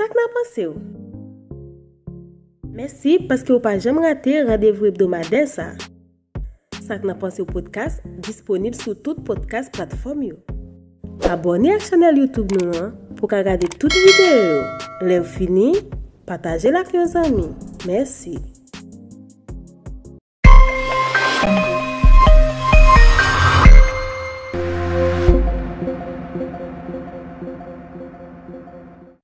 Sak nan panse ou? Mersi paske ou pa jem rate radevou hebdomadaire sa. Sak nan pensé au podcast disponible sur toutes podcast platform yo. à ak chaîne Youtube hein, pour an pou ka gade tout videyo. Le ou fini, pataje avec vos amis. Merci.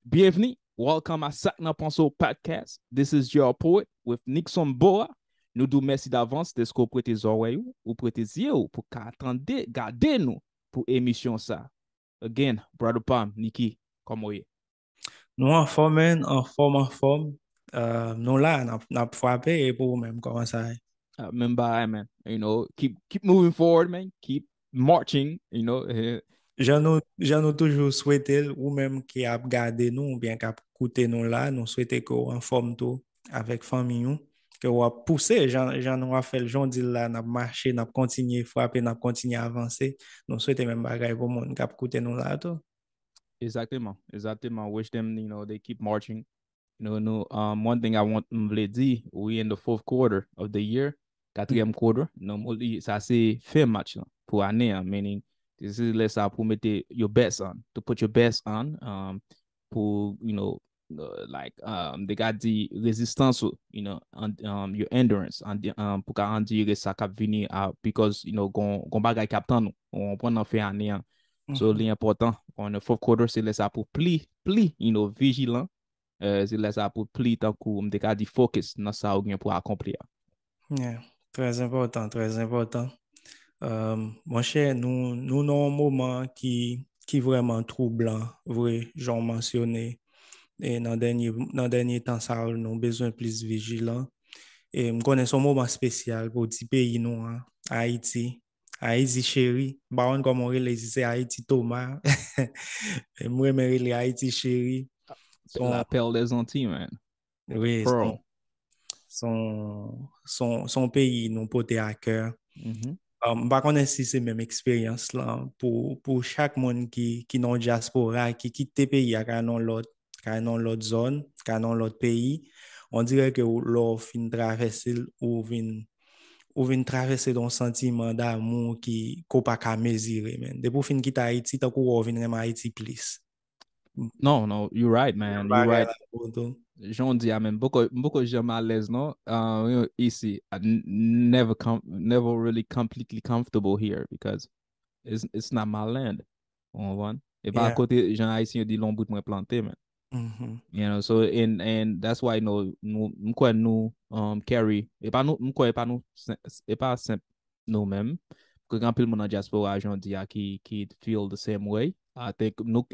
Bienvenue Welcome a Sakna Pansou Podcast. This is your poet with Nixon Boa. Nou do mèsi davans de skou prete zoway ou prete zye ou pou ka atande gade nou pou emisyon sa. Again, brother Pam, Niki, komoye? Nou an fòm men, an fòm an fòm, nou la nan fò apè e pou wèm koman sa e. Mèm ba e men, you know, keep moving forward men, keep marching, you know. Jan nou toujou swetel wèm ki ap gade nou wèm kapan. koute nou la, nou souwete ke ou an form tou avek fami yon, ke ou ap pouse, jan wafel jondi la nap mache, nap kontinye fwape, nap kontinye avanse, nou souwete men bagay pou moun, kap koute nou la tou. Ezakte man, ezakte man, wish them, you know, they keep marching, nou, nou, um, one thing I want mvle di, we in the fourth quarter of the year, katrem quarter, nou, sa se fe match, pou ane, meaning, this is le sa pou mette your best on, to put your best on, um, pou, you know, mdega di rezistans ou you know, um, your endurance pou ka an dire sa kap vini because, you know, kon bagay kap tan nou ou pon nan fe an ni an so mhm. li important, ou nou fok kodor se le sa pou pli, pli, you know, vijilan euh, se le sa pou pli takou mdega di fokus nan sa ou gen pou akompli yeah, trez important trez important euh, mwache, nou nou nou mouman ki vreman troublan, vre, joun mansyone E nan denye tan sa ou nou bezwen plis vijilan e m konen son mouman spesyal pou ti peyi nou Haiti, Haiti chéri baron kon moun relize Haiti toman e mwen merile Haiti chéri son apel de zanti man wè son son peyi nou pote a kèr mm-hmm. ah, m ba konen si se mèm eksperyans la pou chak moun ki nan diaspora ki kite peyi a ka nan lot ka nan lot zon, ka nan lot peyi, on dire ke ou lo fin travesil, ou vin travesil don sentiman da moun ki ko pa ka mezire men. Depo fin ki ta Haiti, tako ou vin rem Haiti plis. Non, non, you right man. You right. Joun di amen, mboko jè malez non, euh, ici, ah, never really completely comfortable here because it's na mal land, on van. E pa akote, jè nan Haiti yon di long bout mwen plante men. Mm-hmm. You know so And that's why Mwen kwen um, nou carry Mwen kwen e pa nou E pa sep nou men Kwen an pil moun an jaspo wajon diya Ki feel the same way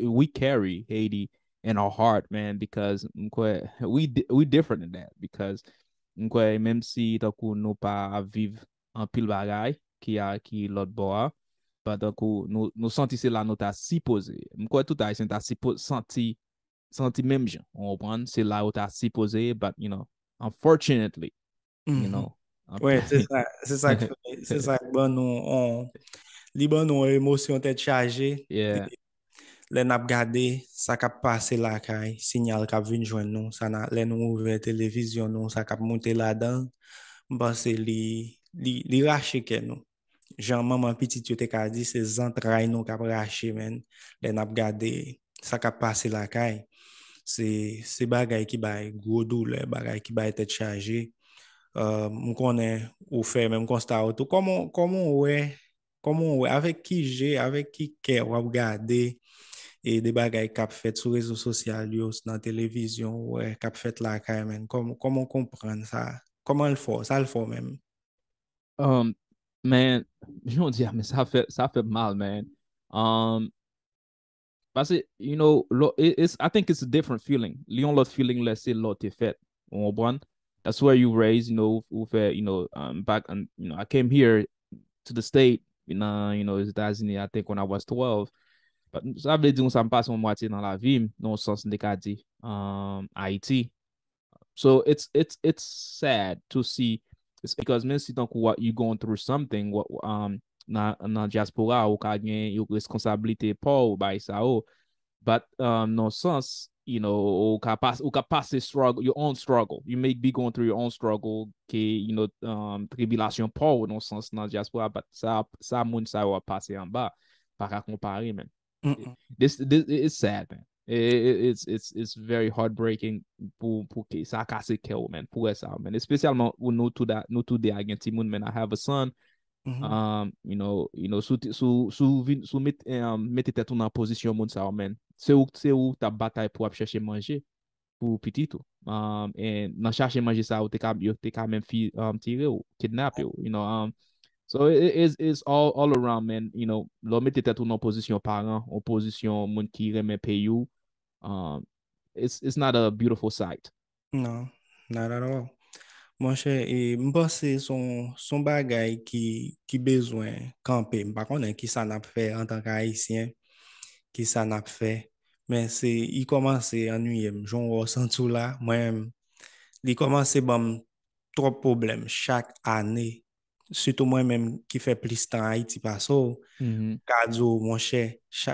We carry Haiti in our heart Because mwen kwen We different in that Mwen kwen menm si takou nou pa Aviv an pil bagay Ki lot boa Patakou nou santi se la nou ta si pose Mwen kwen touta yi sen ta si pose Santi San ti mem jen, ou ban, se la ou ta si pose, but, you know, unfortunately, you mm-hmm. know. Wey, se sa, se sa, se sa, li ban nou, li ban nou, emosyon te tchaje. Yeah. Le nap gade, sa kap pase la kay, sinyal kap vin jwen nou, sa nan, le nou ouve televizyon nou, sa kap monte la dan. Mban se li, li, li rache ke nou. Jan, mman, mman, piti ti yo te ka di, se zan trai nou kap rache men, le nap gade, sa kap pase la kay. Se bagay ki bay gro doule, bagay ki bay tet chaje, euh, mwen konen ou fe, mwen konsta ou tou. Koman, koman ou e, koman ou e, avek ki je, avek ki ke wap gade, e de bagay kap fet sou rezo sosyal yo, nan televizyon, ou e, kap fet lakay, men, koman kompren sa, koman l fo, sa l fo men. Um, men, joun diya, ah, men, sa fe mal, men, amm. Um, That's it, you know, it's, I think it's a different feeling. Lyon lot feeling, let's say, lot fait. On That's where you raise, you know, with, uh, you know, um, back and, you know, I came here to the state, you know, you know, it's unis I think when I was 12. But ça veut dire que ça me passe moitié dans la vie, dans le sens de dit, um, Haïti. So it's, it's, it's sad to see, it's because même si what you're going through something, what, um, nan diaspora ou ka gen yon responsabilite pou bay sa ou bat nan sens ou ka pase struggle, your own struggle, you may be going through your own struggle ke um, tribilasyon pou nan sens nan diaspora bat sa moun sa ou a pase an ba para kompare men this is sad men it's very heartbreaking pou ke sa kase ke ou men, pou e sa men, espesyalman ou nou tou de agen ti moun men I have a son Mm-hmm. Um, you know, sou meti tè tou nan pozisyon moun sa ou men Se ou ta batay pou ap chache manje Pou pititou um, E nan chache manje sa ou te ka men fi um, tire ou Kidnap you, you know So it's all around men Lo meti tè tou nan pozisyon paran O pozisyon moun ki reme pe you It's not a beautiful sight No, not at all Mwenche, e, mwen pa se son bagay ki bezwen kampe. Mwen pa konen ki san ap fe en tan ka Haitien. Ki san ap fe. Men se, i komanse anuyem. Joun wos an tou la. Mwen, li komanse banm tro problem chak ane. Suto mwen menm ki fe plis tan Haiti pa sou. Mm-hmm. Kadzo, mwenche,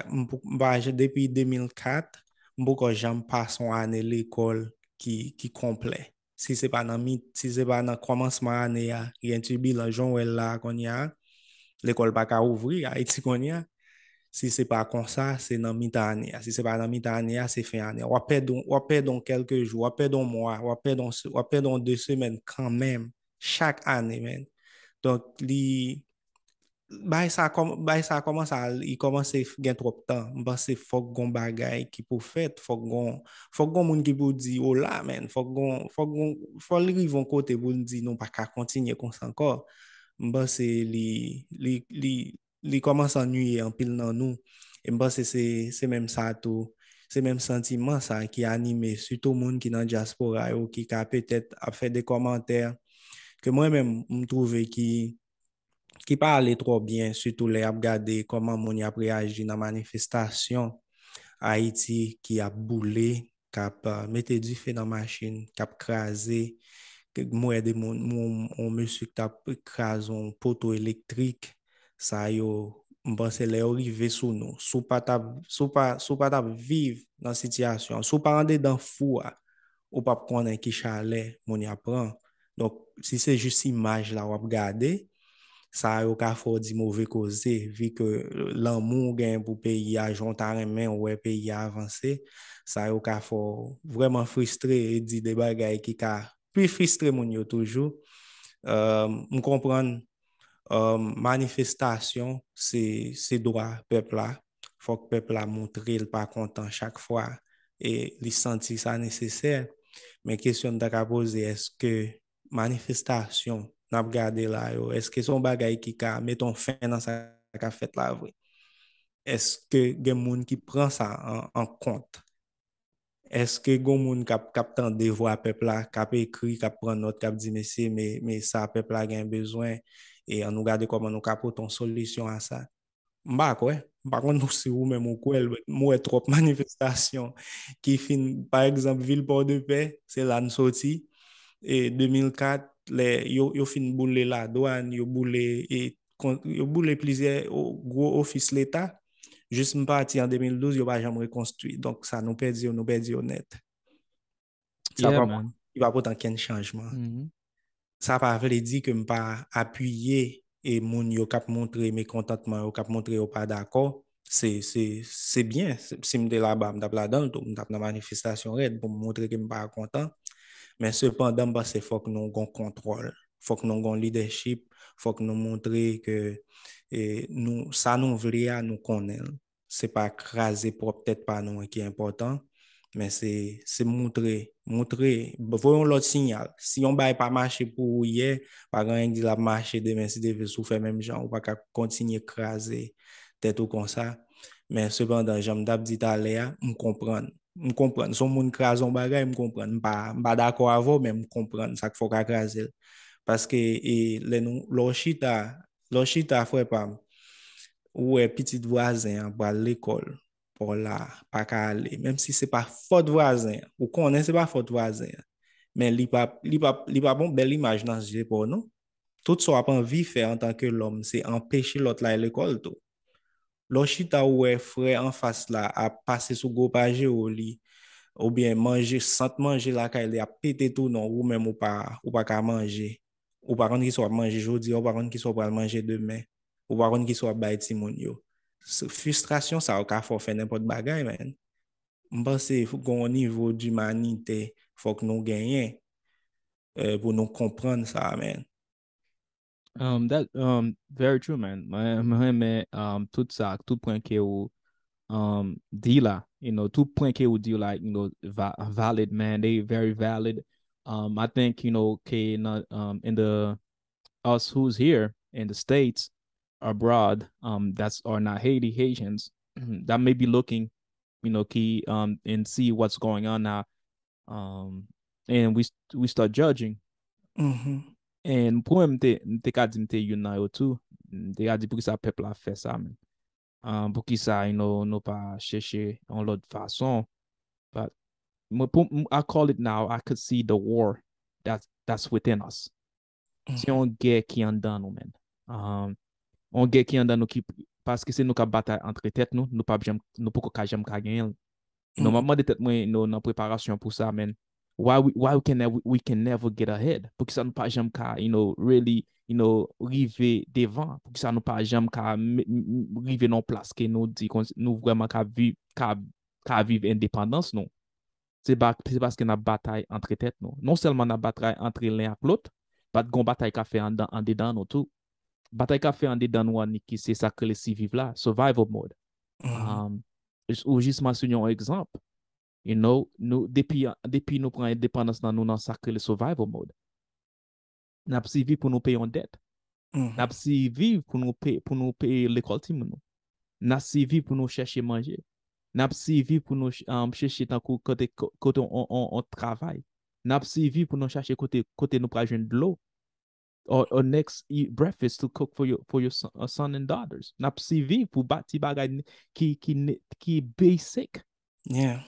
mwen pa aje depi 2004. Mwen pou ka jan pa son ane l'ekol ki kompley. Si se pa nan mit, si se pa nan komanseman ane ya, ki entubi la joun wè la kon ya, le kol baka ouvri ya, eti kon ya, si se pa kon sa, se nan mit ane ya. Si se pa nan mit ane ya, se fe ane ya. Wapè don, wapè don kelke jou, wapè don mwa, wapè don, wapè don de semen kanmen, chak ane men. Don li... Bay sa komanse gen trop tan, mba se fok gon bagay ki pou fet, fok gon moun ki pou di hola oh men, fok gon, fok gon, fok li rivon kote pou di nou non, pa ka kontinye konsen kor, mba se li, li, li, li komanse anuyen pil nan nou, mba se se menm sa tou, se menm sentiman sa ki anime, suto moun ki nan diaspora ou ki ka petet ap fè de komantèr, ke mwen menm mtouve ki... ki pa ale tro byen, sutou le ap gade, koman mouni ap reagi nan manifestasyon, Haiti ki ap boule, kap euh, mette di fe nan masjin, kap kaze, mou edi moun moun monsu tap kaze un poto elektrik, sa yo mbanse le orive sou nou, sou pa tap, sou pa tap viv nan sityasyon, sou pa rande dan fwa, ou pa pranen ki chale, mouni ap pran, si se just imaj la wap gade, sa yo ka fo di mouve koze, vi ke lan moun gen pou peyi a jontan remen, ou e peyi a avanse, sa yo ka fo vreman fristre, e di deba gaya ki ka pi fristre moun yo toujou, euh, mou kompran, euh, manifestasyon, se doa pep la, fok pep la moutre l pa kontan chak fwa, e li santi sa neseser, men kesyon da ka pose, eske manifestasyon, nap gade la yo, eske son bagay ki ka, meton fè nan sa ka fèt la vwe. Eske gen moun ki pran sa an kont. Eske gen moun kap tan devwa pepla, kap ekri, kap pran not, kap di mesye, me sa pepla gen bezwen, e an nou gade koman nou kap poton solisyon an sa. Mba kwe, mba kon nou si ou men mou kwe, mou e trop manifestasyon ki fin, par exemple, Vilpor de Pe, se lan soti, 2004, e yo fin boule la douan, yo boule e, plize ou ofis l'Etat, jist m pa ati an 2012, yo pa jam rekonstuit. Donk sa nou perdi ou nou perdi ou net. Yon apotan ken chanjman. Mm-hmm. Sa pa vle di ke m pa apuye e moun yo kap montre me kontantman, yo kap montre yo pa dako, se bien. Se m de la ba, m dap la donk, m dap nan manifestasyon red, m montre ke m pa kontantman. Men sepandan ba se fok nou gon kontrol, fok nou gon lideship, fok nou montre ke e, sa nou vriya nou konel. Se pa krasi propet pa nou ki important, men se montre, montre, voyon lot sinyal. Si yon ba e pa mache pou ou ye, pa gen yon di la mache de mensi de ve soufe menm jan ou pa ka kontinye krasi tetou kon sa. Men sepandan jom dab di ta lea, mou kompran. M kompren, son moun krason bagay, m kompren. M pa dako avon, men m kompren sak foka krasel. Paske e, lè nou, lò chita, lò chita fwe pa m. Ou e pitit vwazen, ba l'ekol, po la, pa ka ale. Menm si se pa fote vwazen, ou konen se pa fote vwazen. Men li pa bon bel imaj nan se jepon nou. Tout so apan vi fè an tanke lòm, se an peche lot la l'ekol tou. Lo chita ou e fre an fas la a pase sou goupaje ou li, ou bien manje, sant manje la ka ele a pete tou nan ou men mou pa, ou pa ka manje. Ou pa ronde ki sou a manje jodi, ou pa ronde ki sou a manje demen, ou pa ronde ki sou a bayet si moun yo. Frustrasyon sa ou ka fò fè nèmpot bagay men. Mpense fò kon nivou di manite fò k nou genyen euh, pou nou kompran sa men. Um, that um very true man. My reme um tout ça, tout point que ou um dealer, you know, tout point que ou di like, you know, va valid man. They very valid. Um I think, you know, ke not um in the us who's here in the states abroad um that's are not Haiti Haitians that may be looking, you know, key um and see what's going on now. Um and we we start judging. Mm-hmm E m pou m te, m te ka di m te yon nan yo tou, m te ka di pou ki sa pepla fe sa men. Pou ki sa yon nou pa cheshe yon lot fason. But, m pou, I call it now, I could see the war that's within us. Se mm-hmm. yon gey ki an dan nou men. On gey ki an dan nou ki, paske se nou ka batal antre tet nou, nou pou ko kajem kagen yon. Mm-hmm. Nou m a madi tet mwen nou nan preparasyon pou sa men. Why we can never get ahead? Pou ki sa nou pa jem ka, you know, really, you know, rive devan. Pou ki sa nou pa jem ka rive nan plas ke nou di, nou vreman ka vive indepandans nou. Se baske nan batay antre tet nou. Non selman nan batay antre len ak lot, bat gon batay ka fe ande dan nou tou. Batay ka fe ande dan nou ane ki se sakrele si vive la, survival mode. Mm-hmm. Um, ou jis masonyon ekzamp. You know, depi nou pran indepandans nan nou nan sakre le survival mode. Na psi vi pou nou paye yon det. Mm-hmm. Na psi vi pou nou paye l'ekol tim nou. Na psi vi pou nou chèche manje. Na psi vi pou nou chèche tankou kote yon travay. Na psi vi pou nou chèche um, kote nou pranjen blou. Or next breakfast to cook for your uh, son and daughters. Na psi vi pou bati bagay ki basic. Yeah.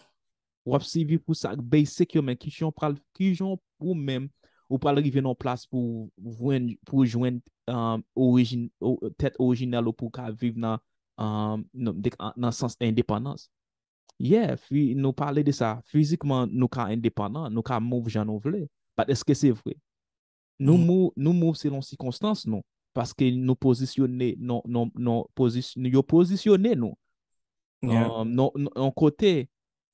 Wap si vi pou sak beysek yo men Kishon pral, kishon pou men Wap pral rive nan plas pou Vwen, pou jwen um, Tet orijinal ou pou ka Viv nan um, Nansans independans Yeah, nou pale de sa Fizikman nou ka independans, nou ka mouv jan nou vle Pat eske se vwe Nou mouv se lon sikonstans nou Paske nou posisyonne Yon posisyonne nou Yon kote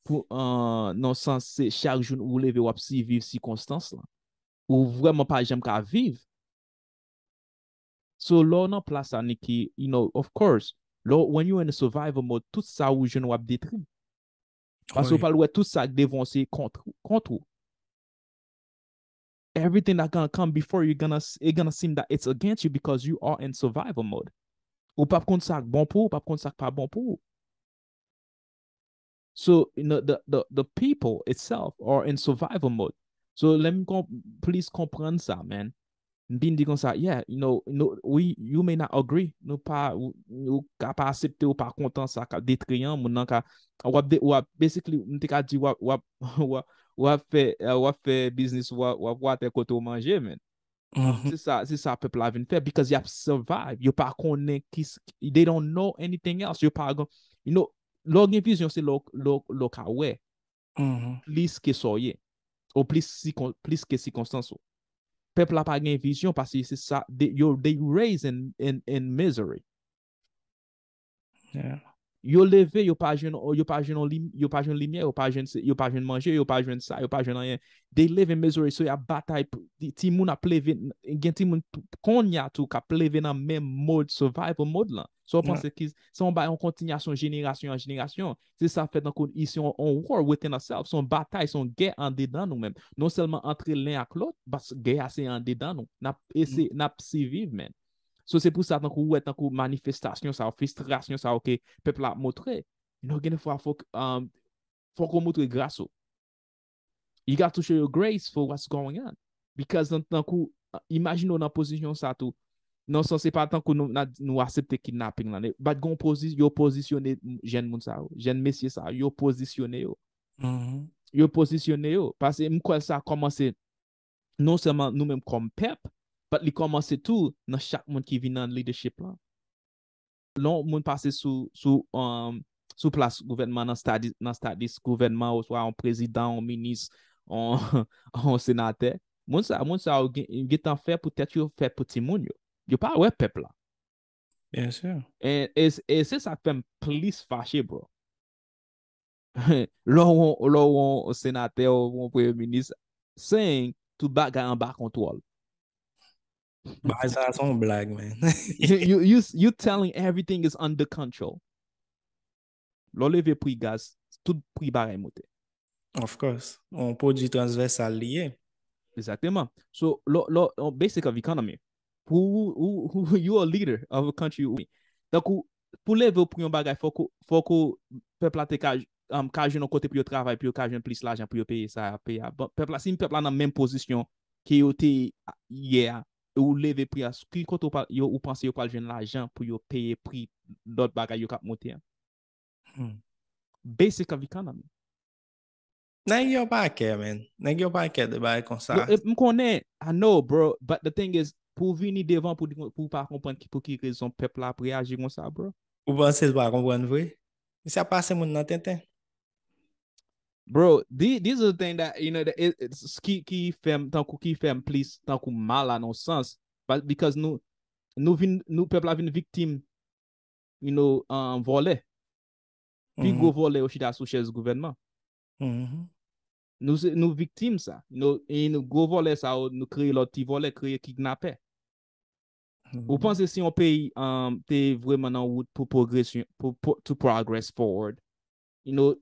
pou euh, non nan san se chak joun ou leve wap si viv si konstans la. Ou vwèman pa jem ka viv. So, lò nan plasa ni ki, you know, of course, lò, when you're in a survival mode, tout sa ou joun wap detrim. Pas ou pal wè tout sa ak devonsi kontrou. Everything that gonna come before you, you're gonna seem that it's against you because you are in survival mode. Ou pap kon sa ak bon pou, ou pap kon sa ak pa bon pou. So, you know, the people itself are in survival mode. So, let me please compren sa, men. Ndi di kon sa, yeah, you know, you may not agree. Nou pa, nou ka pa asepte ou pa kontan sa ka detriyam. Moun nan ka, ou a, basically, nou te ka di, ou a, ou a, ou a fe, ou a fe business, ou a, ou a, ou a te kote ou manje, men. Mm-hmm. Se sa, se sa peple avin fe, because you have survived. You pa konen kis, they don't know anything else. You pa gon, you know. Lò gen vizyon se lò kawè. Mm-hmm. Plis ke soye. Ou plis ke sikonsansou. Pepl ap agen vizyon pasi se sa, they raise in misery. Yeah. Yo leve, yo pa jen o limye, yo pa jen manje, yo pa jen sa, yo pa jen anyen. De leve mezore, so ya batay ti moun a pleve, gen ti moun konya tou ka pleve nan men mode survival mode lan. So yo panse ki, son ba yon kontinyasyon jenerasyon an jenerasyon, se sa fet nan kon isyon on war within a self, son batay, son ge ande dan nou men. Non selman entre len ak lot, bas ge yase ande dan nou, na mm. psiviv men. So se pou sa tan kou wè tan kou manifestasyon sa ou, festyasyon sa ou ke pep la motre, nou genè fwa fwa kou motre grasou. You got to show your grace for what's going on. Because nan tan kou, imajin nou nan pozisyon sa tou, nan san se pa tan kou nou asepte kidnapping la. Bat goun yo pozisyone jen moun sa ou, jen mesye sa ou, yo pozisyone yo. Yo pozisyone mm-hmm. yo. Pase mkwen sa a komanse, non nou seman nou menm kom pep, Pat li komanse tou nan chak moun ki vi nan leadership la. Lon moun pase sou um, plas gouvernement nan statis, gouvernement ou swa an prezident, an minis, an senate. Moun sa ou getan fe pou tet yo fe pou timoun yo. Yo pa we pepla. Ben se. E se sa fem plis fache bro. Lon won senate, lon won prezident, sen te bat gaya an bat kontrol. Ba, sa son blag, men. You telling everything is under control. Lo leve pou yon gaz, tout pou yon bagay mote. Of course. On pou di transversal liye. Eksakteman. So, basic of economy, you are leader of a country. Dakou, pou leve pou yon bagay, foko pepla te kajen um, pou yon kote pou yon travay, pou yon kajen pou yon slajan pou yon peye. Si mi pepla nan menm posisyon ki yote yaya, Ou leve priya skri koto yo ou panse yo paljen la ajan pou yo peye priy dot bagay yo kap moten. Hmm. Basic avikan nan mi. Nan gen yo pa ake men. Nan gen yo pa ake de bagay konsa. E, m konen, I know bro, but the thing is pou vini devan pou pa kompon ki pou ki rezon pepla priyaje konsa bro. Ou ban se zwa konpon vwe. Se a pase moun nan ten ten. Bro, this is the thing that, you know, tan ku ki fem plis, tan ku mal anonsans, because nou peple avin viktim, you know, um, vole. Pi mm-hmm. go vole ou chi da souche zi gouvenman. Mm-hmm. Nou viktim sa. E nou go vole sa ou nou kreye lò ti vole, kreye ki gnape. Mm-hmm. Ou panse si yon pe um, te vwe manan ou to progress forward, you know,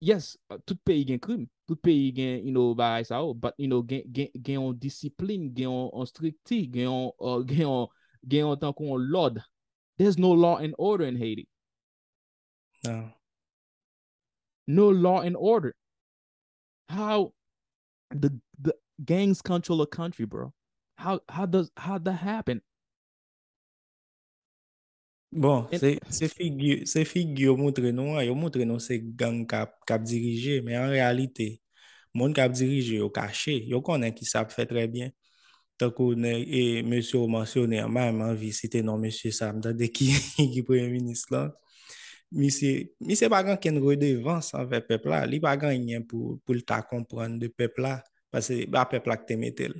yes, uh, tout peyi gen krim, tout peyi gen, you know, baray sa ou, but, you know, gen, gen, gen yon disipline, gen yon strikti, gen yon, uh, gen yon, gen yon tanko yon lod. There's no law and order in Haiti. No. No law and order. How the, the gangs control a country, bro. How, how does, how that happen? Bon, se fig non, yo moutre nou, yo moutre nou se gang kap dirije, men an realite, moun kap dirije yo kache, yo konen ki sape fe trebyen. Tako, e monsyo mansyo ni anman, man visite nan monsyo Samda de ki non, premier ministre lan. Mi se bagan ken redevans anve pepla, li bagan yen pou lta kompran de pepla, pase ba pepla ke temetel.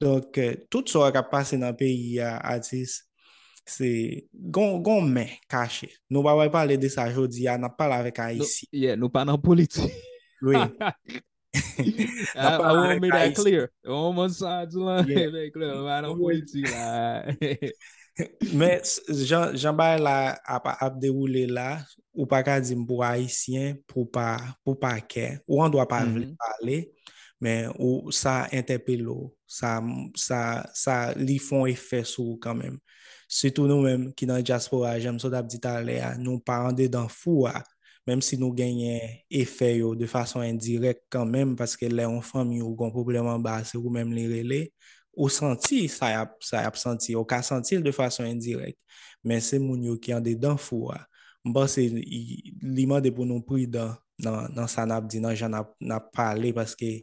Donk, euh, tout so akap pase nan peyi atis, Gon men kache Nou pa wè pale de sa jodi An ap pale avè ka isi Nou pa nan politi I won't make that clear On monsan Nan politi Men jambay la Ap deroule la Ou pa ka di mbo a isi Ou pa ke Ou an dwa mm-hmm. pale Men ou sa entepe lo Sa li fon e fè sou Kan men Sütou nou menm ki nan diaspora, jenm so dabdi talè a, nou pa rande dan fou a, menm si nou genye efè yo de fason indirek kan menm, paske lè yon fami yo kon probleman ba, se wou menm lirè lè, ou santi, sa yap santi, ou ka santi l de fason indirek, menm se moun yo ki rande dan fou a. Mba se, liman de pou nou pri dan, nan sa nabdi nan jan ap pale, paske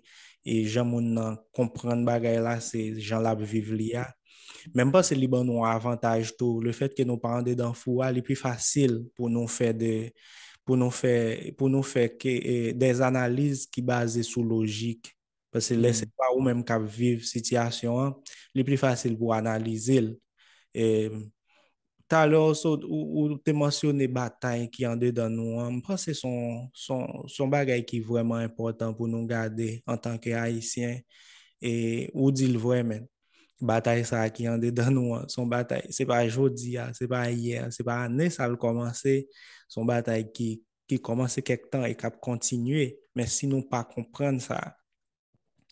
jan moun nan kompran bagay la, se jan lab viv li a, Mèm pa se Liban nou avantage tou, le fèt ke nou pande dan fwa, li pi fasyl pou nou fè de, pou nou fè, pou nou fè ke des analiz ki base sou logik. Pas se lese pa mm. ou mèm kap viv sityasyon an, li pi fasyl pou analizil. Talè ou te monsyon ne bata yon ki yande dan nou, mèm pa se son bagay ki vwèman importan pou nou gade an tanke haisyen ou dil vwèmen. Bataye sa ki yande dan nou an, son bataye, se pa a jodi an, se pa a yer, se pa a ne, sa pou komanse, son bataye ki komanse kek tan e kap kontinye, men si nou pa komprende sa,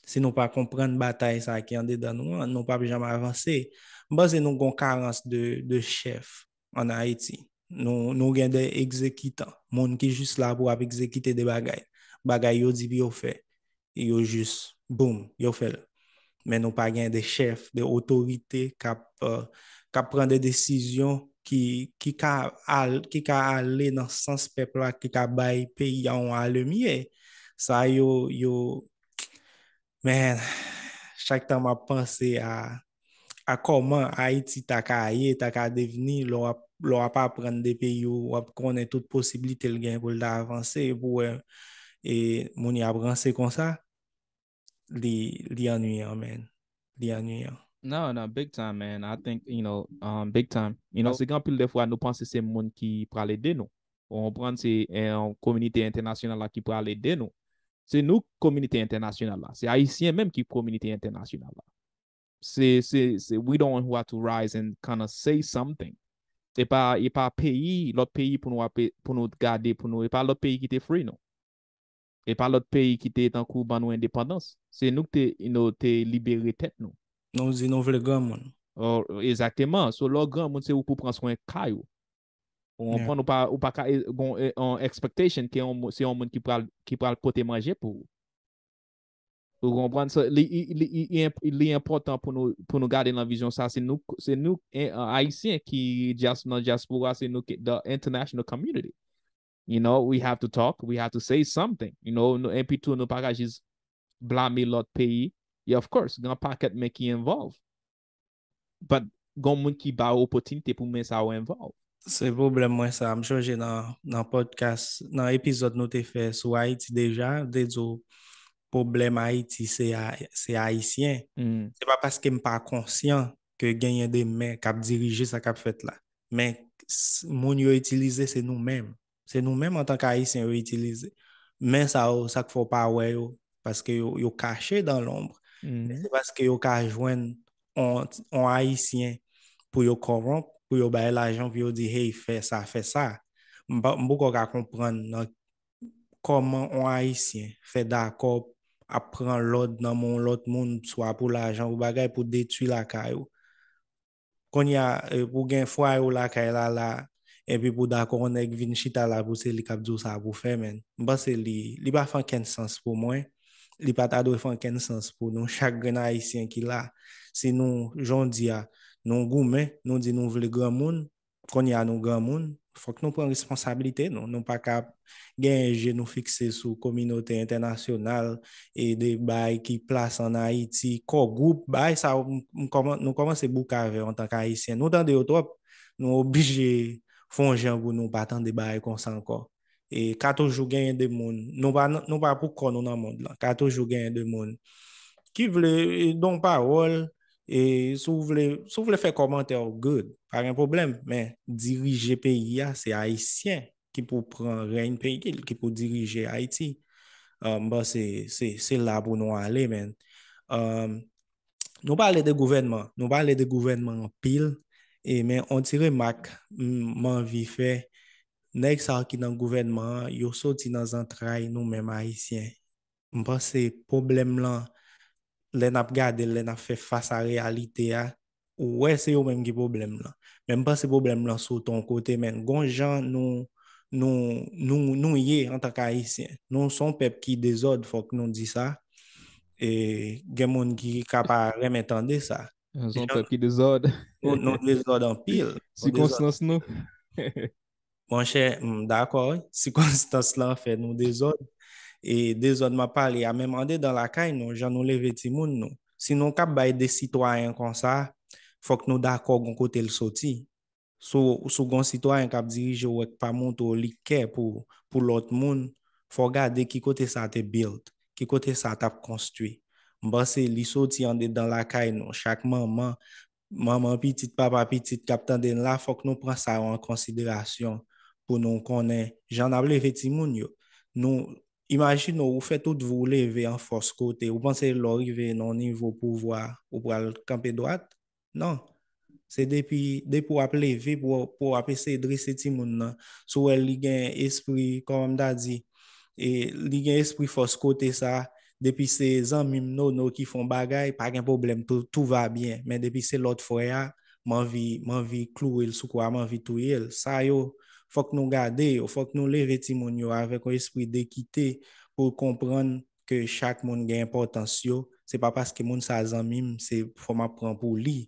si nou pa komprende bataye sa ki yande dan nou an, bon, nou pa pou jam avanse, mba se nou konkarense de chef an Haiti, nou gen de ekzekitan, moun ki jis la pou ap ekzekite de bagay, bagay yo di bi yo fe, yo jis, boum, yo fe lè. men nou pa gen de chef, de otorite, euh, ka pren de desisyon ki ka ale nan sanspepla, ki ka bay peyi anwa le miye. Sa yo, men, chak tan ma panse a koman Haiti ta ka aye, ta ka devini, lo a pa pren de peyi ou ap konen tout posibli tel gen pou l da avanse pou euh, mouni avanse kon sa. li anuyan men li anuyan no no big time men I think you know um, big time you know se gampil defwa nou panse se moun ki prale denon ou pranse en kominite internasyonala ki prale denon se nou kominite internasyonala se Aisyen men ki kominite internasyonala se we don't want to rise and kind of say something se pa peyi lot peyi pou nou gade se pa lot peyi ki te free non E pa lot peyi ki te tan kou ban nou indepandans, se nou te libere tet nou. Nou zi nou veli gran moun. Ezakteman, sou lò gran moun se ou pou pranswen kajou. Ou an pran ou pa kajou, bon, an expectation ki an moun ki pral kote manje pou. Ou kon pran sa, li important pou nou gade nan vizyon sa, se nou haisyen ki jas nan jaspoura, se nou international community. You know, we have to talk, we have to say something. You know, mp2 nou paka jiz blame lot peyi. Yeah, of course, nou paka men ki envolve. But gon moun ki ba ou potin te pou men sa ou envolve. Se poublem mwen sa, mchonje nan podcast, nan epizod nou te fe sou Haiti deja, dedzo poublem Haiti se Haitien. Mm. Se pa paske m pa konsyon ke genye de men kap dirije sa kap fet la. Men, moun yo itilize se nou menm. Se nou menm an tan ka Haitien yo itilize. Men sa yo sak fo pa we yo. Paske yo kache dan lombre. Mm. Paske yo ka jwen an Haitien pou yo koron, pou yo baye la jen pou yo di hey, fe sa, fe sa. Mbo ko ka kompren nan koman an Haitien fe da kop apren lod nan moun, lod moun sou apou la jen ou bagay pou detui la ka yo. Kon ya euh, pou gen fwa yo la ka yo la la epi pou da koronek vin chita la pou se li kap djou sa pou fe men. Mba se li, li ba fankensans pou mwen, li pata dwe fankensans pou nou chak gen Aisyen ki la. Se nou jondia, nou goumen, nou di nou vle gwen moun, konya nou gwen moun, fok nou pren responsabilite nou, nou pa kap genje nou fikse sou kominote internasyonal e de bay ki plas an Aiti, kogoup bay, nou komanse boukave an tak Aisyen. Nou dan deyotop, nou obije... Fon jen pou nou patan debaye kon san ka. E kato jougen yon demoun. Nou pa pou kon nou nan moun. Kato jougen yon demoun. Ki vle e don parol. E sou vle fe komante ou oh goud. Par yon problem. Men, dirije peyi ya. Se Haitien. Ki pou pran reyn peyi. Ki pou dirije Haiti. Um, mba se la pou nou ale men. Um, nou pale de gouvenman. Nou pale de gouvenman pil. Mba se la pou nou ale men. E men, ontire mak, mm, man vi fe, nek sa akit nan gouvenman, yo soti nan zan trai nou men ma aisyen. Mpa se problem lan, le nap gade, le nap fe fasa realite ya, ou we se yo men ki problem lan. Men mpa se problem lan sou ton kote men, gon jan nou, nou, nou, nou ye an tak aisyen. Nou son pep ki dezod fok nou di sa, e gen moun ki kapa rem entande sa. An zon pep ki dezod. Non dezod an pil. Si konstans nou. Bon chè, m mm, d'akoy. Si konstans lan fè, non dezod. E dezod ma pali, a men mande dan la kay nou, jan nou leve ti moun nou. Sin nou kap bay de sitwayen kon sa, fok nou d'akoy goun kote l soti. Sou goun sitwayen kap dirije ou ek pa moun tou li kè pou lot moun, fok gade ki kote sa te build, ki kote sa tap konstwi. Mban se li soti yande dan la kay nou, chak maman, maman pitit, papa pitit, kapitan den la, fok nou pran sa yo an konsiderasyon pou nou konen. Jan aple ve ti moun yo. Nou, imajin nou, ou fe tout vou leve an fos kote, ou panse lorive nan nivou pou vwa ou pral kampe doat? Nan, se depi, depi pou aple ve, pou apese dresi ti moun nan. Sou el li gen espri, kon am da di, e, li gen espri fos kote sa a. Depi se zanmim nou nou ki fon bagay, pa gen problem, tout va bien. Men depi se lot foya, man vi klou el soukwa, man vi tou el. Sa yo, fok nou gade, fok nou le veti moun yo avè kon espri dekite pou kompran ke chak moun gen potensyo. Se pa paske moun sa zanmim, se foma pran pou li.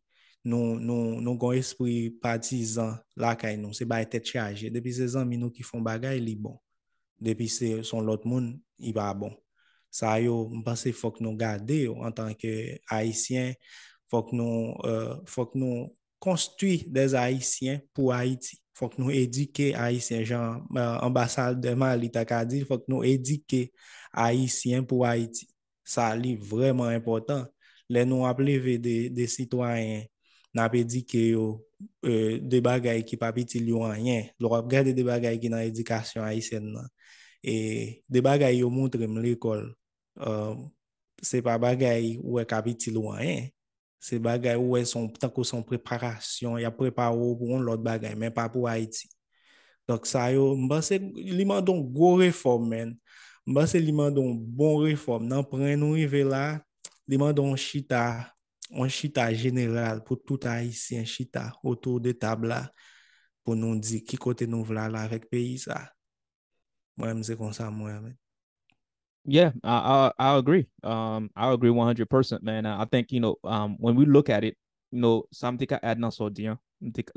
Nou kon espri patizan la kay nou, se bay tet chaje. Depi se zanmim nou ki fon bagay, li bon. Depi se son lot moun, li ba bon. Sa yo mpase fok nou gade yo an tanke Haitien, fok nou euh, konstuit des Haitien pou Haiti. Fok nou edike Haitien, jan euh, ambasal de mal itakadil, fok nou edike Haitien pou Haiti. Sa li vreman important, le nou ap leve de sitwayen, nap edike yo euh, debaga ekip apiti lyo anyen, lor ap gade debaga ekip nan edikasyon Haitien nan. E de bagay yo moun trem l'ekol, euh, se pa bagay wè kapiti lwen, se bagay wè tanko son preparasyon, ya preparo pou yon lot bagay men pa pou Haiti. Dok sa yo, mba se li mandon go reform men, mba se li mandon bon reform, nan pre nou yive la, li mandon chita, an chita general pou tout Haitien chita, otou de tab la pou nou di ki kote nou vla la rek peyi sa. Mwenye mse konsan mwenye men. Yeah, I agree. I agree 100%. Um, I think, you know, um, when we look at it, sa mte ka ad nan sò diyan,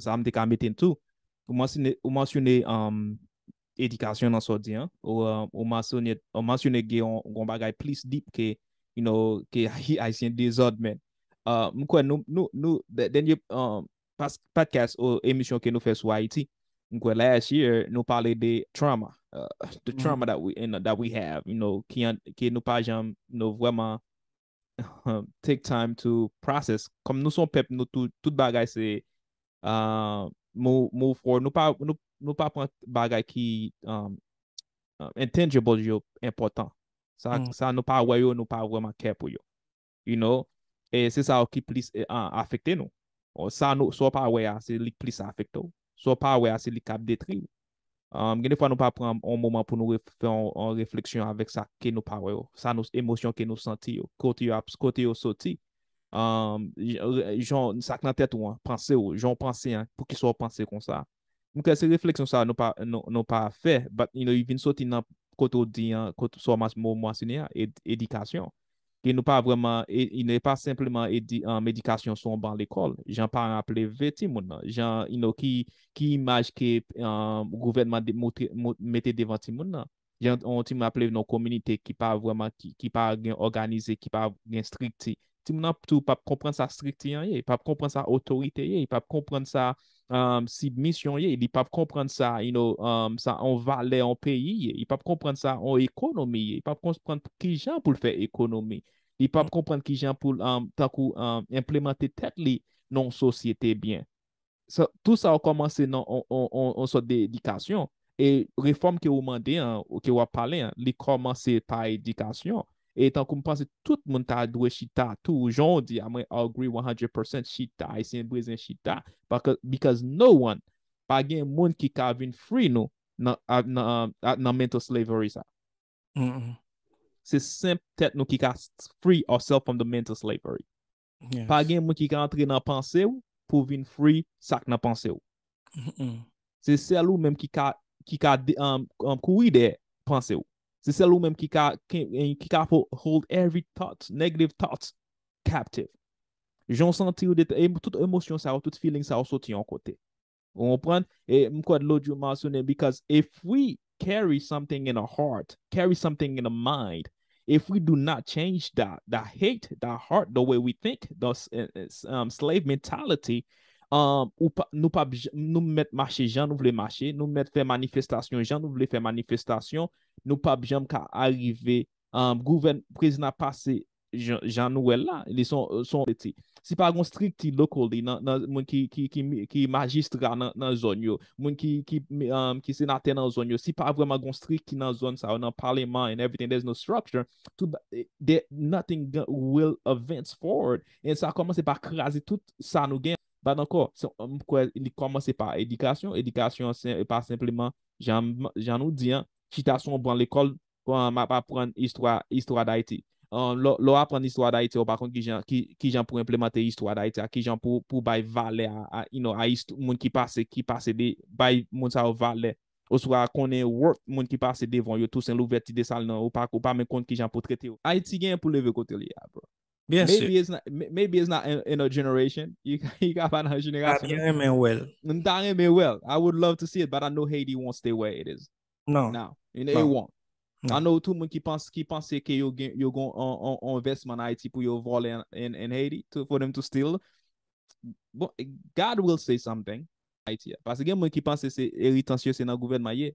sa mte ka meten tou, ou mwasyon e um, edikasyon nan sò diyan, ou mwasyon e ge yon bagay plis dip ki a yi sien dezod men. Uh, mwenye podcast ou emisyon ki nou fè sou a iti, Nkwen last year, nou pale de trauma. Euh, the mm-hmm. trauma that we have. You know, ki nou pa jam nou vweman take time to process. Kom nou son pep, nou tout bagay se euh, move forward. Nou pa pwant bagay ki um, uh, intenjibol yo important. Sa nou pa weyo, nou pa weman kepo yo. You know? E se sa ou ki plis euh, afekte nou. Ou oh, sa nou, so pa weya, se li plis afekte ou. Swa pa we ase li kap detri. Gene fwa nou pa pran an mouman pou nou refleksyon avèk sa ke nou pa we yo. Sa nou emosyon ke nou santi yo. Kote yo soti. Joun sak nan tet ou an. Pansi ou. Joun pansi an. Pou ki sou pansi kon sa. Mke se refleksyon sa nou pa fe. Bat yon vin soti nan kote ou di an. Kote sou mas mou mwansi ni an. Edikasyon. ki nou pa vreman, ki e, nou pa simplement edi an medikasyon son ban l'ekol, jan pa an apleve ti moun nan, jan ino ki imaj ki gouvernman mette devan ti moun nan, jan an ti moun apleve nou kominite ki pa vreman, ki pa gen organize, ki pa gen strikte, Ti mnen ap tou pap kompren sa striktyen ye, pap kompren sa otorite ye, pap kompren sa um, sibmisyon ye, li pap kompren sa an valen an peyi ye, li pap kompren sa an ekonomi ye, li pap kompren sa ki jan pou l fè ekonomi, li pap kompren mm. sa ki jan pou l um, takou um, implemente tek li nan sosyete byen. Tout sa ou komanse nan sou de edikasyon, e reform ki ou mande, ki ou ap pale, li komanse pa edikasyon, Etan koum panse, tout moun ta a dwe chita. Tou, jondi, a mwen augri 100% chita. E se mbwezen chita. Bako, because no one, pa gen moun ki ka vin free nou, nan ah, ah, mental slavery sa. Se semptet nou ki ka free or self from the mental slavery. Pa gen moun ki ka entre nan panse ou, pou vin free sak nan panse ou. Se selou menm ki ka kou ide panse ou. C'est celle ou même qui ka, qui, qui ka hold every thought, negative thought captive. J'en senti ou det, et toute émotion ça toute feeling ça sorti en côté. On prend et m'kwa de mentionné because if we carry something in our heart, carry something in our mind, if we do not change that, that hate, that heart, the way we think, the uh, uh, um, slave mentality, nou met mache jan nou vle mache nou met fè manifestasyon jan nou vle fè manifestasyon nou pa bjèm ka arrive gouven prezina pase jan nou wè la li son leti euh, si pa goun strik ti lokol di moun ki magistra nan zon yo moun ki se naten nan zon yo si pa vreman goun strik ti nan zon sa ou nan paleman and everything there's no structure eh, nothing will advance forward en sa komanse pa krasi tout sa nou gen Ba nan ko, ni komanse pa edikasyon, edikasyon se pa simpleman jan nou di an, chita son bon l'ekol kon ap apren istwa, istwa da ite. Lo apren istwa da ite, ou pa kon ki jan pou implemente istwa da ite, ki jan pou bay vale a, you know, a ist, moun ki pase, ki pase de, bay moun sa o vale. Ou sou a konen work moun ki pase devon, yo tousen lou veti de sal nan, ou pa kon ki jan pou trete yo. A ite gen pou leve kote li a, bro. Maybe it's not in our generation. You can have an our generation. I would love to see it, but I know Haiti won't stay where it is. No. I know tout mwen ki panse ki yo gwen an investment in Haiti pou yo vole in Haiti for them to steal. God will say something. Pas gen mwen ki panse se eritansye se nan gouven maye.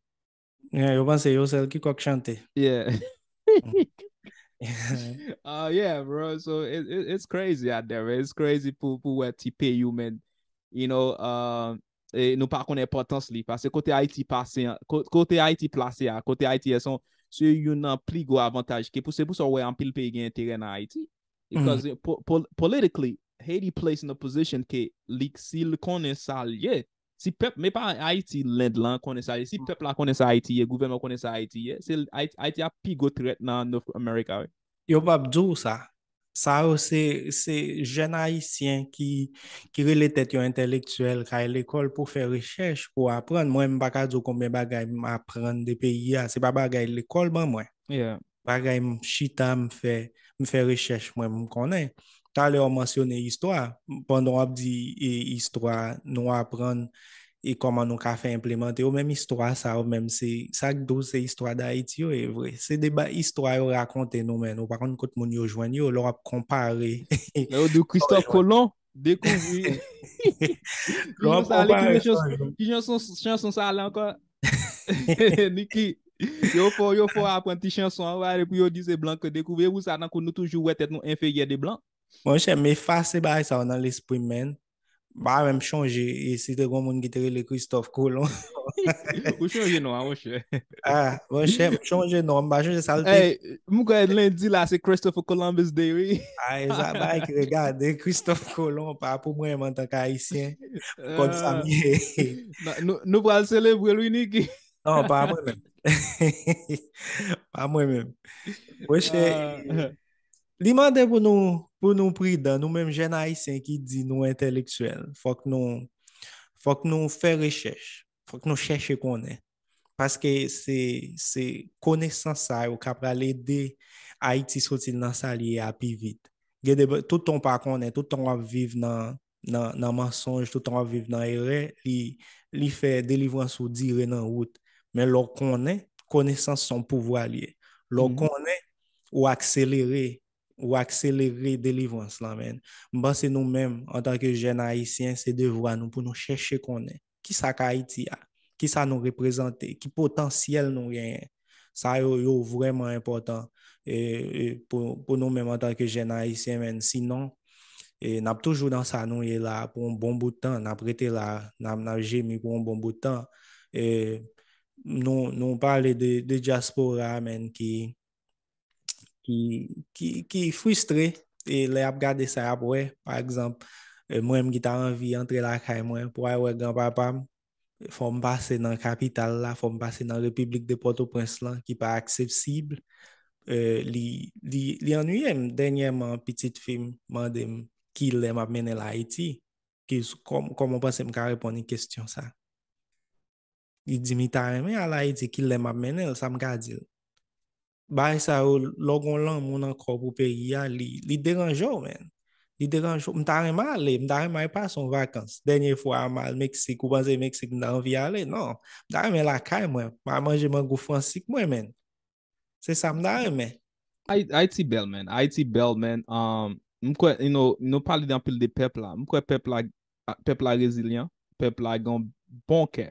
Yo panse yo sel ki kwa kshante. Yeah. Mm. Ah, yeah bro, so it's crazy at there It's crazy pou wè ti pe yu men You know uh, e, Nou pa konè potans li Kote Haiti plase a Kote Haiti e son Se yu nan pli go avantage Ki pou se pou so wè an pil pe gen teren a Haiti Because mhm. politically Haiti plays in a position ke Lik si l konè sa lye Si pep, me pa Haiti lènd lan konen sa Haiti, si mm. pep la konen sa Haiti ye, gouvenman konen sa Haiti ye, Haiti a pi go tret nan North America we. Yo bab djou sa, sa ou se jen Haitien ki rele tèt yo entelektuel kaje l'ekol pou fè rechèche pou apren. Mwen m baka djou konbe bagay m apren de peyi ya, se pa bagay l'ekol ban mwen. Bagay m chita m fè rechèche mwen m konen. talè ou mansyone istwa, pandon ou ap di istwa nou ap pran, e koman nou ka fe implemente, ou menm istwa sa, ou menm se sak do se istwa da iti yo, se deba istwa yo rakonte nou men, ou paran kote moun yo jwanyo, ou lor ap kompare. E ou oh, de Christophe Colomb, dekoum, yon sa ale kine chanson, kine chanson sa ale anka, niki, yon fo, yon fo ap pran ti chanson, wale pou yon dise blanke, dekoum, yon sa ale kou nou toujou wet et nou enfegye de blanke, Mwen chè, mè fase bè sa w nan l'esprimen, bè mè mè chonjè, e si te gwa moun giteri le Christophe Colomb. Mwen chè, mè chonjè non, mwen chè. A, mwen chè, mwen chonjè non, mwen chonjè salte. E, mwen kwa ed lendi la, se Christophe Colomb is de we. A, mwen chè, mwen chonjè non, mwen chonjè. Li mande pou nou prida, nou menm jenayisyen ki di nou enteleksyel, fòk nou fè rechèche, fòk nou chèche konen. Paske se kone san say ou kapra le de a iti sotil nan salye api vit. Gedebe, touton pa konen, touton wap vive nan masonj, touton wap vive nan ere, li fè delivran sou dire nan wout. Men lor konen, kone san son pouvo alye. Lor mm-hmm. konen, ou akselere. Ou akselere delivrans la men. Mbansi nou men, an tanke jen haisyen, se devwa nou pou nou cheshe konen. Ki sa ka Haiti a, ki sa nou reprezenten, ki potansiyel nou genyen. Sa yo yo vremen important. E pou nou men an tanke jen haisyen men. Sinon, nap toujou dan sa nou ye la pou mbon boutan. Nap rete la, nap jemi pou mbon boutan. E nou pale de diaspora men ki... Ki frustre, e le ap gade sa ap we. Par exemple, e mwen m gita anvi entre la kay mwen. Pwa we, granpapa m, fò m basse nan kapital la, fò m basse nan republik de Port-au-Prince la, ki pa aksepsible. E li anuyem, denyèm an, pitit film, mandem, ki lèm ap mene la iti. Koman panse m ka repon yi kestyon sa? Li di mi tan reme ala iti ki lèm ap mene, sa m ka dil. Baye sa ou logon lan moun an kor pou peyi ya li, li denganjou men. Li denganjou, mtare mali, mtare mali e pa son vakans. Denye fwa mali Meksik, ou banze Meksik mtare anvi ale, non. Mtare men lakay mwen, mman manje man gou fransik mwen men. Se sa mtare men. Haiti belle men, Haiti um, belle men. Mkwe, ino, ino pali de anpil de pepla. Mkwe pepla, pepla rezilian, pepla gan bonke.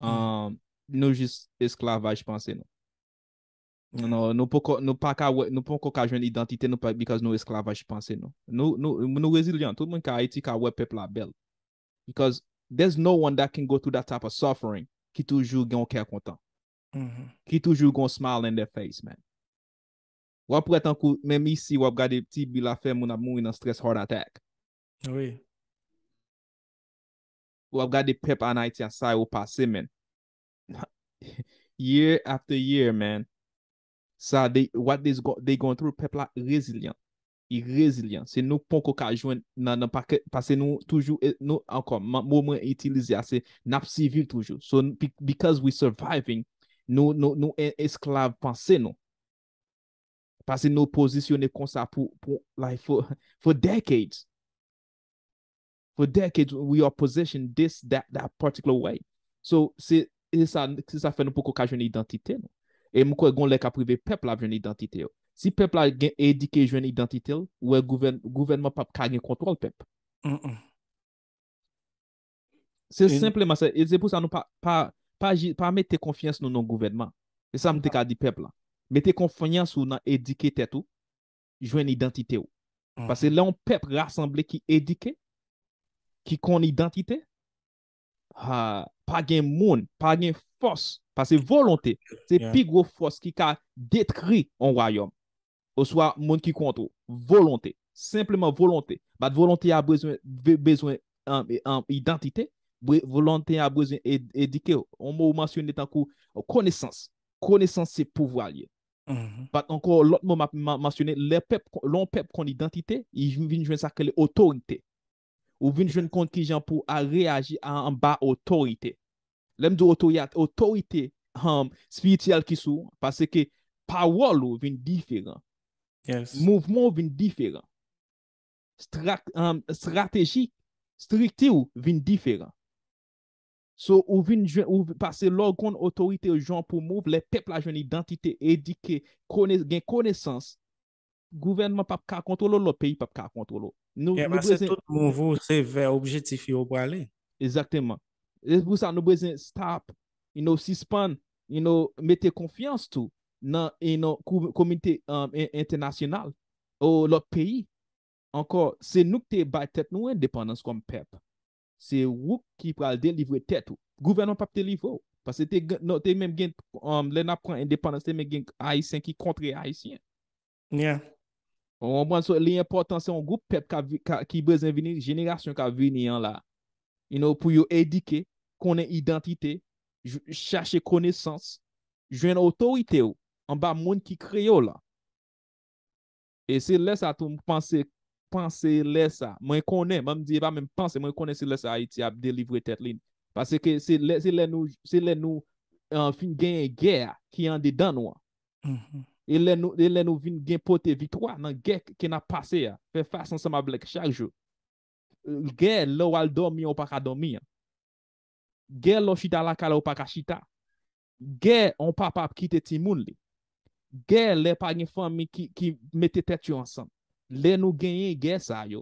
Ino mm. um, jis esklavaj panse nou. Nou pou kon ka jwen identite nou Because nou esklavaj panse nou Nou rezilyon, tout mwen ki a eti Ki a wet pep la bel Because there's no one that can go to that type of suffering Ki toujou gwen kè kontan Ki mm-hmm. toujou gwen smile in their face Wap pou etan kou Mèm isi wap gade ti bi la fèm Moun ap moun in a stress heart attack Wap gade pep an a eti A sa yo pase men Year after year men Sa, what they're going through, pepla rezilian. E rezilian. Se nou pon koka jwen nan, pase nou toujou, nou ankon, mou mwen itilize ase, nap sivil toujou. So, because we're surviving, nou esklav panse nou. Pase nou posisyon ne konsa pou, pou, like, for decades. For decades, we are posisyon this, that particular way. So, se sa fe nou pon koka jwen identite nou. E mkwe gon lè ka prive pep la jwen identite yo. Si pep la gen edike jwen identite yo, wè gouvenman pap ka gen kontrol pep. Se simpleman, se pou sa nou pa pa mette konfians nou nou gouvenman. E sa mdek a di pep la. Mete konfians ou nan edike tet ou, jwen identite yo. Mm. Pase lè yon pep rassemble ki edike, ki kon identite, pa gen moun, pa gen fos, Pase volante, se pi gro fos ki ka detri an rayom. O swa moun ki kontro, volante, simpleman volante. Bat volante ya brezwen identite, volante ya brezwen edike. On mou mansyon netan kou konesans, konesans se pou vwalye. Mm-hmm. Bat anko lot mou mansyon netan, loun pep kon identite, yi vin jwen sakkele otorite, ou vin jwen konti jan pou a reagi an ba otorite. Lem di otorite spiritual ki sou, pase ke powol ou vin diferan. Mouvment ou vin diferan. Strateji strikti ou vin diferan. So ou vin pase lor kon otorite ou joun pou mouv le pepl a joun identite, edike, gen konesans, gouvenman pa pa ka kontrolo, lo peyi pa pa ka kontrolo. Eman se tout mouvou se ve objetifi ou bwale. Esekteman. Le pou sa nou bezen stop, ino sispan, ino mette konfians tou nan ino komite um, internasyonal ou lot peyi. Ankor, se nou te bay tet nou indepandans kon pep, se wouk ki pral delivwe tet ou. Gouvernan pap telivwe ou, pas se te men gen um, lena pran indepandans te men gen aysen ki kontre aysen. Yeah. Le importans yon goup pep ki bezen vini, jenerasyon ka vini an la, ino pou yo konen identite, chache konesans, jwen otorite ou an ba moun ki kreyo la. E se lesa tou mpansi, pansi lesa, mwen konen, mwen mdi e ba mwen pansi, mwen konen se lesa a iti ap delivre tet lin. Pase ke se lesa nou se lesa nou fin gen ger ki an de dan mm-hmm. e nou. E lesa nou vin gen pote vitwa nan ger ki na pase a, fe fason se ma blek chak jo. Ger, lor al dormi ou pa ka dormi an. Gè lò chita la kala ou pa ka chita. Gè an pa pa ki te timoun li. Gè lè pa gen fòm mi ki mette tet yo ansan. Lè nou genye gè sa yo.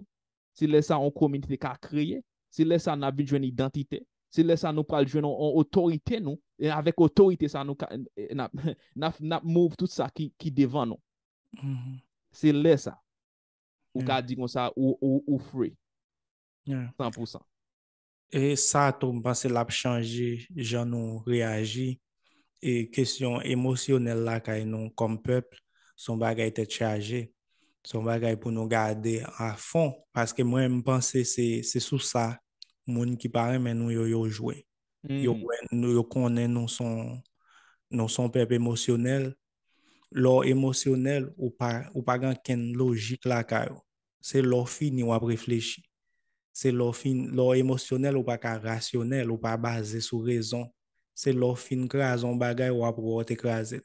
Se lè sa an komitite ka kriye. Se lè sa nan bidjwen identite. Se lè sa nou pral jwen an otorite nou. E avèk otorite sa nou. E, e, nap mouv tout sa ki devan nou. Mm-hmm. Se lè sa. Ou ka digon sa ou fri. 100%. E sa tou mpansi la p chanji, jan nou reagi. E kesyon emosyonel la kay nou kom pep, son bagay te tche aje. Son bagay pou nou gade a fon. Paske mwen mpansi se sou sa, moun ki pare men nou yo yo jwe. Hmm. Yo konen nou son pep emosyonel. Lo emosyonel ou pa gan ken logik la kay yo. Se lo fin ni wap reflejji. se lo fin, lo emosyonel ou pa ka rasyonel ou pa baze sou rezon se lo fin krason bagay wap wote krasen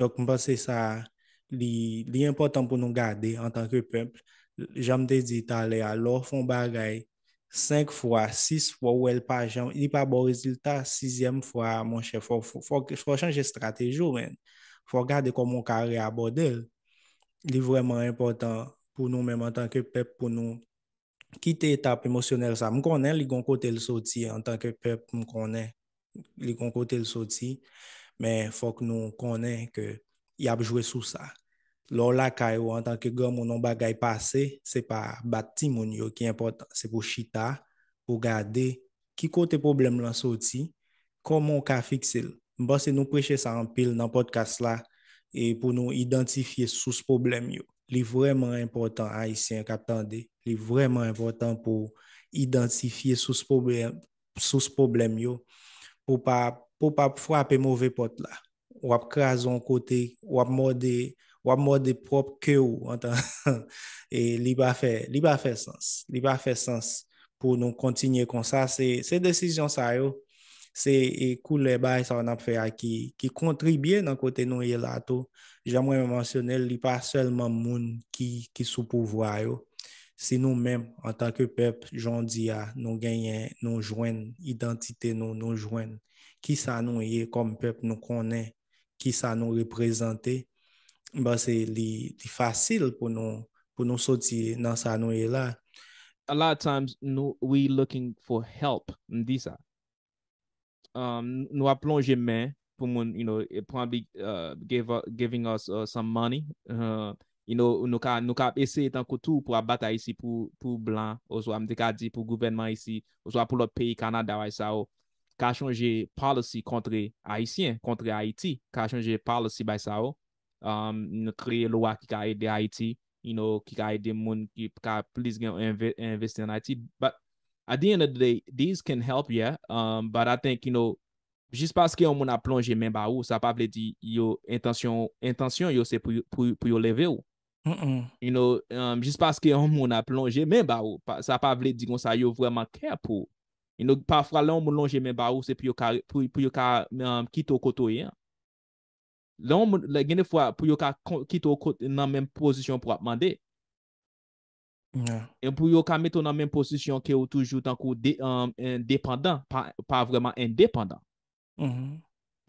lè important pou nou gade an tanke pep janm te di talè a lo fon bagay 5 fwa, 6 fwa ou el pa jan ili pa bo rezultat, 6e fwa fwa chanje stratejou fwa gade komon kare a bodel lè vreman important pou nou an tanke pep pou nou Ki te etap emosyonel sa, m konen li kon kote l soti an tanke pep m konen li kon kote l soti, men fok nou konen ke y ap jwe sou sa. Lò la kayo an tanke gom moun non an bagay pase, se pa bat timoun yo ki importan. Se pou chita, pou gade, ki kote problem l an soti, komon ka fiksel. M basen nou preche sa an pil nan podcast la, e pou nou identifiye sou s problem yo. li vremen important a isi an kapitan de, li vremen important pou identifiye sou s'poblèm yo, pou pa fwape mouvè pot la, wap krason kote, wap mwode prop ke ou, li ba fè sens, li ba fè sens pou nou kontinye kon sa, se desisyon sa yo, Se e kou eh, ah, le bay sa an ap fe a ki kontribye nan kote nou ye la to, jam wè mè mwansyonel li pa selman moun ki sou pouvwayo. Sinou mèm, an ta ke pep, jondiya, nou genyen, nou jwen, identite nou nou jwen, ki sa nou ye kom pep nou konen, ki sa nou reprezenté, ba se li fasil pou nou soti nan sa nou ye la. A lot of times, we looking for help mdi sa. Um, nou ap plonje men pou moun, you know, probably uh, giving us uh, some money. Uh, you know, nou ka ese tan koutou pou abata isi pou blan, ou sou amde ka di pou gouvenman isi, ou sou ap pou lop peyi Kanada way sa ou. Ka chanje policy kontre Haitien, kontre Haiti, ka chanje policy way sa ou. Um, nou kreye lwa ki ka ede Haiti, you know, ki ka ede moun ki ka please gen investe in Haiti. But... At the end of the day, these can help, yeah, um, but I think, you know, jis paske yon moun ap plonje men ba ou, sa um, pa vle di yo intasyon yo se pou yo leve ou. You know, jis paske yon moun ap plonje men ba ou, sa pa vle di yon sa yo vreman kè pou. You know, pa fra lè yon moun plonje men ba ou, se pou yo ka kit ou koto yon. Lè yon moun, lè genè fwa, pou yo ka kit ou koto nan menm posisyon pou ap mande. Yeah. E pou yo ka meton nan men posisyon ki yo toujou tankou de, um, independant, pa, pa vreman independant. Mm -hmm.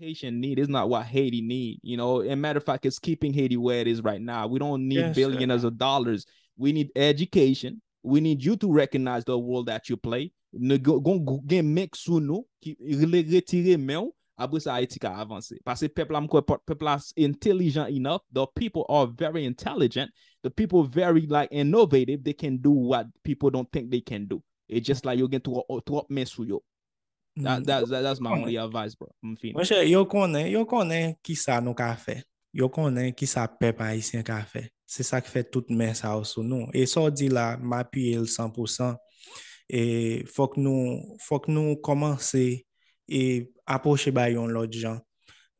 Haitian need is not what Haiti need, you know. And matter of fact, it's keeping Haiti where it is right now. We don't need yes, of dollars. We need education. We need you to recognize the role that you play. Ne gon gen mek sou nou ki le retire men ou, apre sa Haiti ka avanse. Pase pepla mkwe, pepla intelligent enough. The people are very intelligent. The people very, like, innovative, they can do what people don't think they can do. It's just like you're getting to what men sou yo. That's my only advice, bro. Mwenche, yo konen, yo konen ki sa nou ka fe. Yo konen ki sa pep a isen ka fe. Se sa ki fe tout men sa ou sou nou. E so di la, ma apye l 100%. E fok nou, fok nou komanse e aposhe bayon lout jan.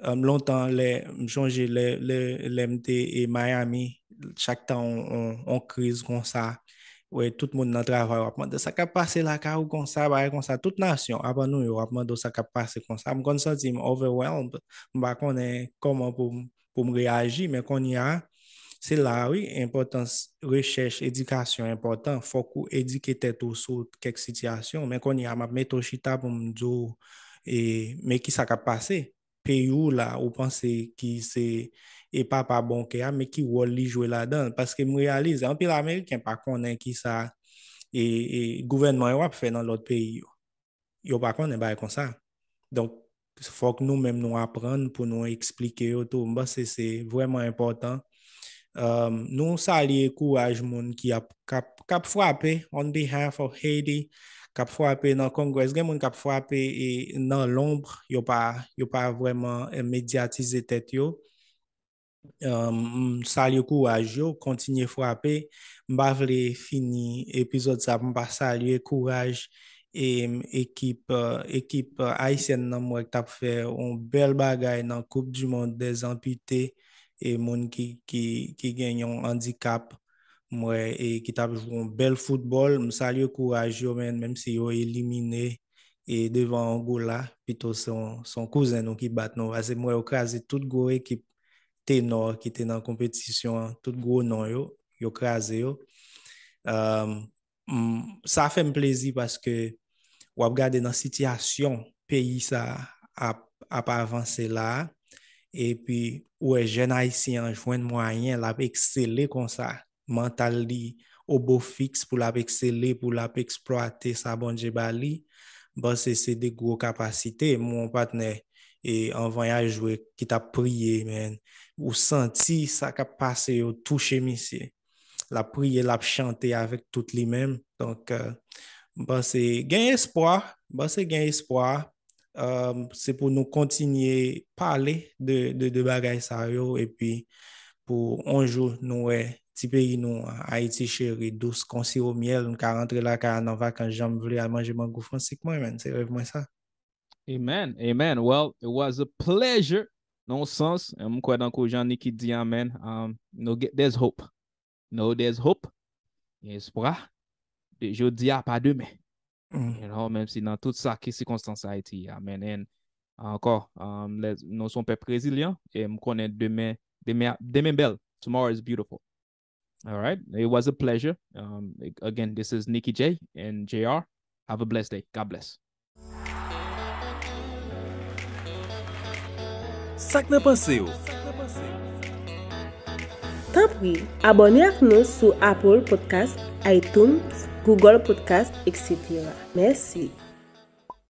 M lontan, m chonje l MT e Miami chak tan an kriz kon sa, wè, tout moun nan travay wapman de, sa ka pase la ka ou kon sa, wè, kon sa, tout nasyon, apan nou yo wapman de, sa ka pase kon sa, mwen kon sa zi mwen overwhelmed, mwen ba konen koman pou mwen reagi, mwen kon ya, se la, wè, importan, rechèche, edikasyon, importan, fòk ou edike tèt ou sot, kèk sityasyon, mwen kon ya, mwen meto chita pou mwen djou, e, mwen ki sa ka pase, pe yu la, ou panse ki se, E pa pa bonke ya, me ki wol li jwe la dan. Paske mou yalize, anpil Ameriken pa konen ki sa, e, e gouvenman yo ap fe nan lot peyi yo. Yo pa konen bay kon sa. Don, fok nou menm nou apren pou nou eksplike yo tou. Mba se se vwèman important. Um, nou sa li e kouwaj moun ki ap kap fwape, on behalf of Haiti, kap fwape nan Kongres. Gè moun kap fwape e, nan lombre, yo pa vwèman e, mediatize tet yo. Euh, m sa li yo kouwaj yo, kontinye fwape m ba vle fini epizod sa, m ba sa li yo kouwaj ekip ekip Aysen nan m wèk tap fè yon bel bagay nan Koup du Monde des Ampute e moun ki genyon handikap m wèk ki tap fè yon bel foutbol m sa li yo kouwaj yo men, menm si yo elimine, e devan angou la, pito son kouzen nou ki bat nou, ase m wèk okrasi tout gwo ekip tenor ki te nan kompetisyon tout gwo nan yo, yo kreaze yo. Um, sa fe m plezi paske wap gade nan sityasyon peyi sa ap avanse la. E pi, wè, jen a isi an jwen mwayen, lap eksele kon sa mental li, obo fix pou lap eksele, pou lap eksploate sa bonje bali. Bon, se se de gwo kapasite. Mon patne, en vanyaj wè, ki ta priye men, ou santi sa ka pase yo touche mi si. La priye lap chante avek tout li mem. Donk, euh, ba bon, se gen espoi, ba bon, se gen espoi, euh, se pou nou kontinye pale de bagay sa yo, e pi pou anjou nou e, ti pe yi nou a iti chere dous konsiro miel, nou ka rentre la ka an ava kan jom vle a manje man go fransik mwen, se rev mwen sa. Amen, amen. Well, it was a pleasure. nonsense. I'm quite encouraging Nikki Dian, man. Um, you know, get, there's hope. No, there's hope. Il y a espoir. De jeudi à pas demain. Mm. You know, même si dans tout ça, qui circonstance Haïti, amen. Ah, and encore, um, les, nous sommes peuple brésilien et me connaît demain, demain, demain Tomorrow is beautiful. All right. It was a pleasure. Um, again, this is Nikki J and JR. Have a blessed day. God bless. Sak na pase yo? Tapwi, abonye ak nou su Apple Podcasts, iTunes, Google Podcasts, etc. Mersi.